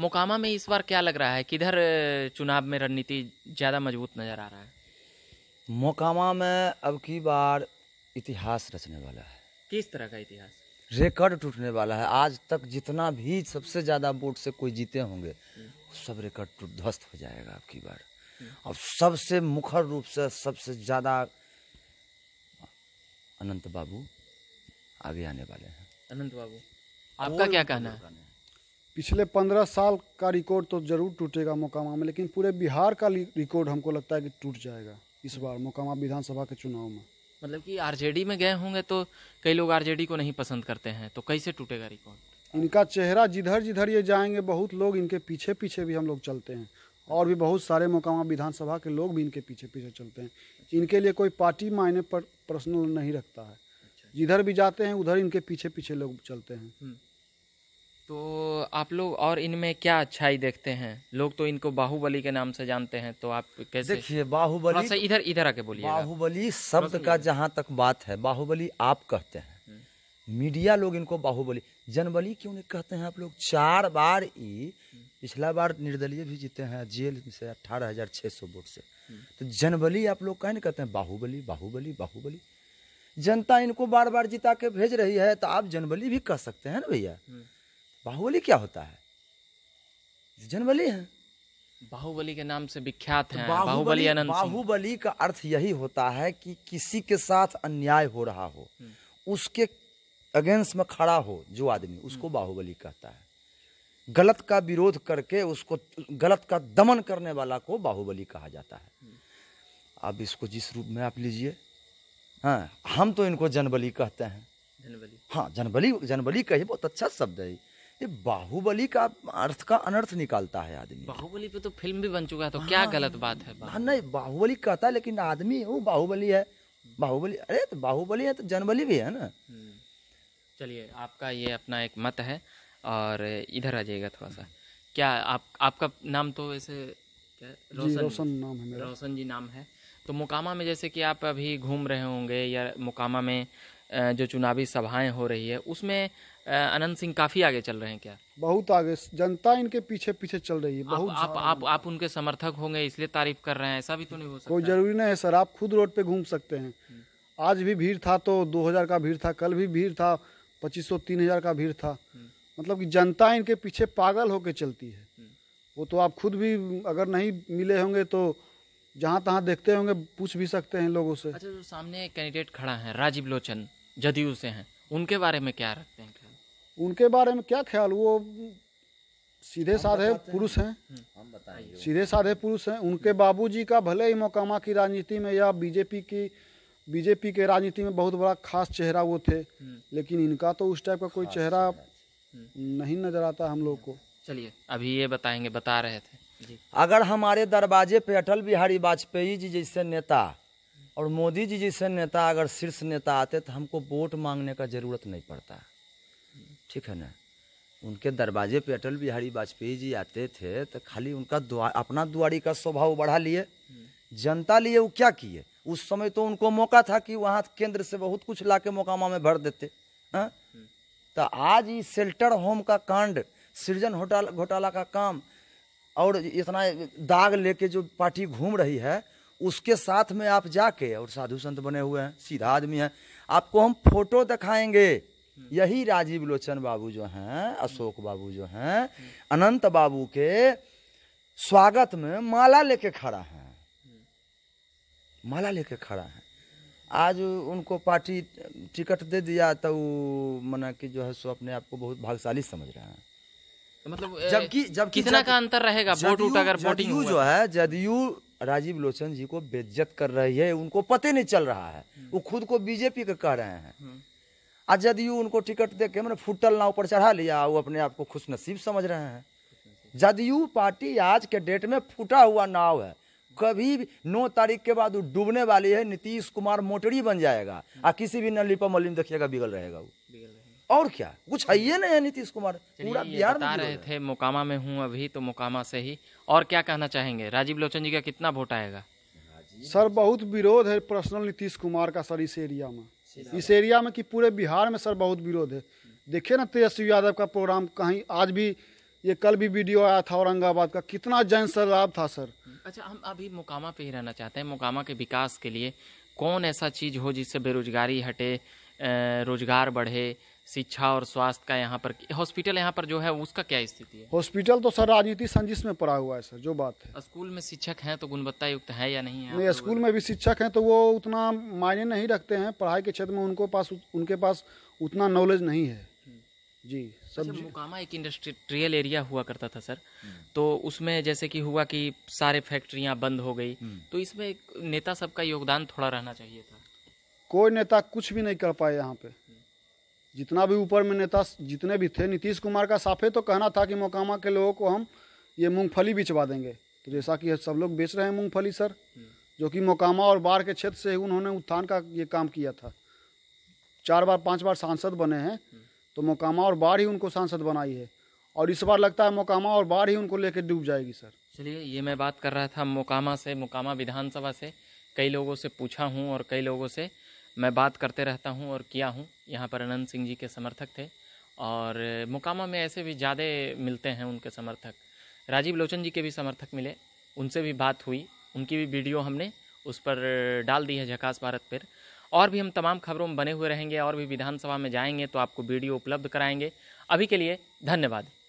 मोकामा में इस बार क्या लग रहा है किधर चुनाव में रणनीति ज़्यादा मजबूत नज़र आ रहा है मोकामा में अब की बार इतिहास रचने वाला है किस तरह का इतिहास रिकॉर्ड टूटने वाला है आज तक जितना भी सबसे ज़्यादा वोट से कोई जीते होंगे हम्म। सब रिकॉर्ड टूट ध्वस्त हो जाएगा आपकी बार और सबसे मुखर रूप से सबसे ज़्यादा अनंत बाबू आगे आने वाले हैं अनंत बाबू आपका क्या कहना है पिछले पंद्रह साल का रिकॉर्ड तो ज़रूर टूटेगा मोकामा में लेकिन पूरे बिहार का रिकॉर्ड हमको लगता है कि टूट जाएगा इस बार मोकामा विधानसभा के चुनाव में मतलब कि आरजेडी में गए होंगे तो कई लोग आरजेडी को नहीं पसंद करते हैं तो कैसे टूटेगा रिकॉर्ड इनका चेहरा जिधर जिधर ये जाएंगे बहुत लोग इनके पीछे पीछे भी हम लोग चलते हैं और भी बहुत सारे मोकामा विधानसभा के लोग भी इनके पीछे पीछे चलते हैं इनके लिए कोई पार्टी मायने पर पर्सनल नहीं रखता है अच्छा। जिधर भी जाते हैं उधर इनके पीछे पीछे लोग चलते हैं हम्म। तो आप लोग और इनमें क्या अच्छाई देखते हैं लोग तो इनको बाहुबली के नाम से जानते हैं तो आप कैसे देखिए बाहुबली तो इधर इधर आके बोलिए बाहुबली शब्द का जहाँ तक बात है बाहुबली आप कहते हैं हम्म। मीडिया लोग इनको बाहुबली जनबली क्यों नहीं कहते हैं आप लोग चार बार ही पिछला बार निर्दलीय भी जीते हैं जेल से अट्ठारह हजार छः सौ वोट से हम्म। तो जनबली आप लोग कहें कहते हैं बाहुबली बाहुबली बाहुबली जनता इनको बार बार जिता के भेज रही है तो आप जनबली भी कह सकते हैं ना भैया हम्म। बाहुबली क्या होता है जनबली है बाहुबली के नाम से विख्यात तो है बाहुबली बाहुबली का अर्थ यही होता है कि किसी के साथ अन्याय हो रहा हो हम्म। उसके अगेंस्ट में खड़ा हो जो आदमी उसको हम्म। बाहुबली कहता है गलत का विरोध करके उसको गलत का दमन करने वाला को बाहुबली कहा जाता है हम्म। अब इसको जिस रूप में आप लीजिए हाँ हम तो इनको जनबली कहते हैं जनबली हाँ जनबली जनबली का ही बहुत अच्छा शब्द है ये बाहुबली का अर्थ का अनर्थ निकालता है आदमी बाहुबली पे तो फिल्म भी बन चुका है तो हाँ, क्या गलत बात है हाँ नहीं बाहुबली कहता है लेकिन आदमी वो बाहुबली है बाहुबली अरे तो बाहुबली है तो जनबली भी है ना हम्म। चलिए आपका ये अपना एक मत है और इधर आ जाइएगा थोड़ा सा क्या आप आपका नाम तो वैसे रोशन रोशन नाम है मेरा रोशन जी नाम है तो मुकामा में जैसे कि आप अभी घूम रहे होंगे या मुकामा में जो चुनावी सभाएं हो रही है उसमें अनंत सिंह काफी आगे चल रहे हैं क्या बहुत आगे जनता इनके पीछे पीछे चल रही है बहुत आप आप, आप उनके समर्थक होंगे इसलिए तारीफ कर रहे हैं ऐसा भी तो नहीं हो सकता कोई जरूरी नहीं है सर आप खुद रोड पे घूम सकते हैं हम्म। आज भी भीड़ था तो 2000 का भीड़ था कल भी भीड़ था तीन हजार का भीड़ था हम्म। मतलब कि जनता इनके पीछे पागल होके चलती है हम्म। वो तो आप खुद भी अगर नहीं मिले होंगे तो जहाँ तहाँ देखते होंगे पूछ भी सकते हैं लोगों से अच्छा जो सामने कैंडिडेट खड़ा है राजीव लोचन जदयू से हैं उनके बारे में क्या रखते हैं उनके बारे में क्या ख्याल वो सीधे साधे पुरुष हैं हम्म, हम सीधे साधे पुरुष हैं उनके बाबूजी का भले ही मोकामा की राजनीति में या बीजेपी की बीजेपी के राजनीति में बहुत बड़ा खास चेहरा वो थे हम्म। लेकिन इनका तो उस टाइप का कोई चेहरा हम्म। नहीं नजर आता हम लोग को चलिए अभी ये बताएंगे बता रहे थे अगर हमारे दरवाजे पे अटल बिहारी वाजपेयी जी जैसे नेता और मोदी जी जैसे नेता अगर शीर्ष नेता आते तो हमको वोट मांगने का जरूरत नहीं पड़ता ठीक है ना उनके दरवाजे पे अटल बिहारी वाजपेयी जी आते थे तो खाली उनका दुआ अपना दुआरी का स्वभाव बढ़ा लिए जनता लिए वो क्या किए उस समय तो उनको मौका था कि वहाँ केंद्र से बहुत कुछ ला के मोकामा में भर देते हैं हाँ? तो आज ये शेल्टर होम का कांड सृजन घोटाला घोटाला का काम और इतना दाग लेके जो पार्टी घूम रही है उसके साथ में आप जाके और साधु संत बने हुए हैं सीधा आदमी है आपको हम फोटो दिखाएंगे हम्म। यही राजीव लोचन बाबू जो हैं अशोक बाबू जो हैं अनंत बाबू के स्वागत में माला लेके खड़ा है माला लेके खड़ा है आज उनको पार्टी टिकट दे दिया तो मना कि जो है सो अपने आप को बहुत भाग्यशाली समझ रहे हैं तो मतलब जबकि जब कितना का अंतर रहेगा वोट उठा अगर वोटिंग जो है जदयू राजीव लोचन जी को बेज्जत कर रही है उनको पते नहीं चल रहा है हम्म। वो खुद को बीजेपी का कह रहे हैं हम्म। आ जदयू उनको टिकट दे के मैंने फुटल नाव पर चढ़ा लिया वो अपने आप को खुश नसीब समझ रहे हैं जदयू पार्टी आज के डेट में फूटा हुआ नाव है कभी नौ तारीख के बाद वो डूबने वाली है नीतीश कुमार मोटरी बन जाएगा आ किसी भी नली पर मलिम देखिएगा बिगल रहेगा वो और क्या कुछ है ये नहीं है नीतीश कुमार पूरा बिहार बता रहे थे मोकामा में हूँ अभी तो मोकामा से ही और क्या कहना चाहेंगे राजीव लोचन जी का कितना वोट आएगा सर बहुत विरोध है पर्सनल नीतीश कुमार का सर इस एरिया में इस एरिया में कि पूरे बिहार में सर बहुत विरोध है देखिए ना तेजस्वी यादव का प्रोग्राम कहीं आज भी ये कल भी वीडियो आया था औरंगाबाद का कितना जैन सैलाब था सर अच्छा हम अभी मुकामा पे ही रहना चाहते हैं मुकामा के विकास के लिए कौन ऐसा चीज़ हो जिससे बेरोजगारी हटे रोजगार बढ़े शिक्षा और स्वास्थ्य का यहाँ पर हॉस्पिटल यहाँ पर जो है उसका क्या स्थिति है हॉस्पिटल तो सर राजनीति संजिश में पड़ा हुआ है सर जो बात है स्कूल में शिक्षक हैं तो गुणवत्ता युक्त है या नहीं है नहीं स्कूल में भी शिक्षक हैं तो वो उतना मायने नहीं रखते हैं पढ़ाई के क्षेत्र में उनको पास उनके पास उतना नॉलेज नहीं है जी सब अच्छा, मुकामा एक इंडस्ट्रियल एरिया हुआ करता था सर तो उसमें जैसे कि हुआ कि सारे फैक्ट्रियां बंद हो गई तो इसमें नेता सबका योगदान थोड़ा रहना चाहिए था कोई नेता कुछ भी नहीं कर पाए यहाँ पे जितना भी ऊपर में नेता जितने भी थे नीतीश कुमार का साफे तो कहना था कि मोकामा के लोगों को हम ये मूंगफली बिचवा देंगे तो जैसा कि सब लोग बेच रहे हैं मूंगफली सर जो कि मोकामा और बाढ़ के क्षेत्र से उन्होंने उत्थान का ये काम किया था चार बार पांच बार सांसद बने हैं तो मोकामा और बाढ़ ही उनको सांसद बनाई है और इस बार लगता है मोकामा और बाढ़ ही उनको लेके डूब जाएगी सर चलिए ये मैं बात कर रहा था मोकामा से मोकामा विधानसभा से कई लोगों से पूछा हूँ और कई लोगों से मैं बात करते रहता हूँ और किया हूँ यहाँ पर अनंत सिंह जी के समर्थक थे और मुकामा में ऐसे भी ज़्यादा मिलते हैं उनके समर्थक राजीव लोचन जी के भी समर्थक मिले उनसे भी बात हुई उनकी भी वीडियो हमने उस पर डाल दी है झकास भारत पर और भी हम तमाम खबरों में बने हुए रहेंगे और भी विधानसभा में जाएंगे तो आपको वीडियो उपलब्ध कराएंगे अभी के लिए धन्यवाद